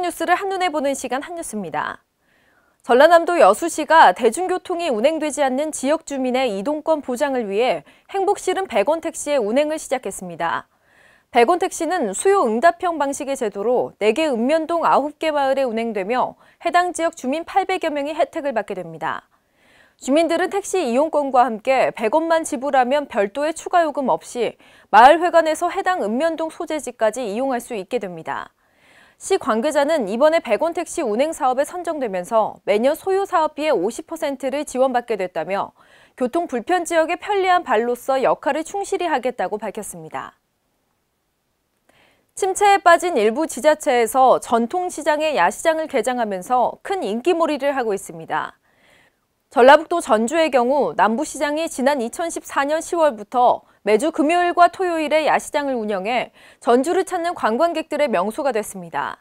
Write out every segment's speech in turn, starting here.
이 뉴스를 한눈에 보는 시간 한뉴스입니다. 전라남도 여수시가 대중교통이 운행되지 않는 지역 주민의 이동권 보장을 위해 행복실은 100원 택시의 운행을 시작했습니다. 100원 택시는 수요 응답형 방식의 제도로 4개 읍면동 9개 마을에 운행되며 해당 지역 주민 800여 명이 혜택을 받게 됩니다. 주민들은 택시 이용권과 함께 100원만 지불하면 별도의 추가 요금 없이 마을 회관에서 해당 읍면동 소재지까지 이용할 수 있게 됩니다. 시 관계자는 이번에 백원 택시 운행 사업에 선정되면서 매년 소요 사업비의 50%를 지원받게 됐다며 교통 불편 지역의 편리한 발로서 역할을 충실히 하겠다고 밝혔습니다. 침체에 빠진 일부 지자체에서 전통시장의 야시장을 개장하면서 큰 인기몰이를 하고 있습니다. 전라북도 전주의 경우 남부시장이 지난 2014년 10월부터 매주 금요일과 토요일에 야시장을 운영해 전주를 찾는 관광객들의 명소가 됐습니다.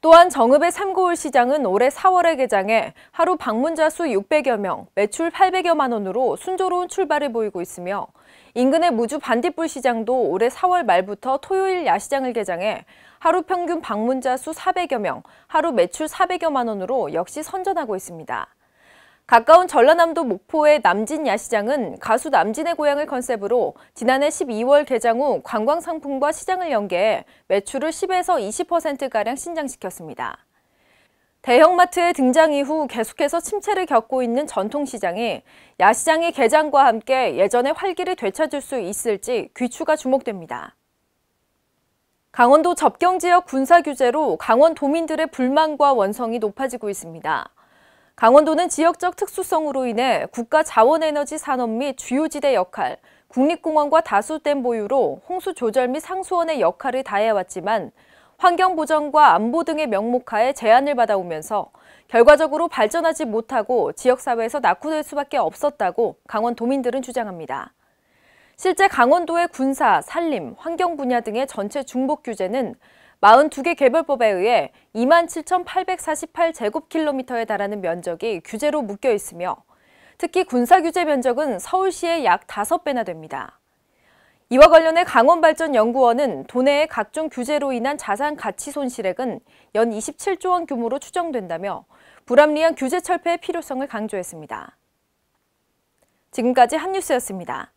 또한 정읍의 삼고울 시장은 올해 4월에 개장해 하루 방문자 수 600여 명, 매출 800여만 원으로 순조로운 출발을 보이고 있으며 인근의 무주 반딧불 시장도 올해 4월 말부터 토요일 야시장을 개장해 하루 평균 방문자 수 400여 명, 하루 매출 400여만 원으로 역시 선전하고 있습니다. 가까운 전라남도 목포의 남진 야시장은 가수 남진의 고향을 컨셉으로 지난해 12월 개장 후 관광 상품과 시장을 연계해 매출을 10에서 20%가량 신장시켰습니다. 대형마트의 등장 이후 계속해서 침체를 겪고 있는 전통시장이 야시장의 개장과 함께 예전의 활기를 되찾을 수 있을지 귀추가 주목됩니다. 강원도 접경지역 군사 규제로 강원 도민들의 불만과 원성이 높아지고 있습니다. 강원도는 지역적 특수성으로 인해 국가 자원에너지 산업 및 주요지대 역할, 국립공원과 다수댐 보유로 홍수 조절 및 상수원의 역할을 다해왔지만 환경보전과 안보 등의 명목하에 제안을 받아오면서 결과적으로 발전하지 못하고 지역사회에서 낙후될 수밖에 없었다고 강원도민들은 주장합니다. 실제 강원도의 군사, 산림, 환경 분야 등의 전체 중복 규제는 42개 개별법에 의해 27,848제곱킬로미터에 달하는 면적이 규제로 묶여 있으며 특히 군사규제 면적은 서울시의 약 5배나 됩니다. 이와 관련해 강원발전연구원은 도내의 각종 규제로 인한 자산 가치 손실액은 연 27조 원 규모로 추정된다며 불합리한 규제 철폐의 필요성을 강조했습니다. 지금까지 한뉴스였습니다.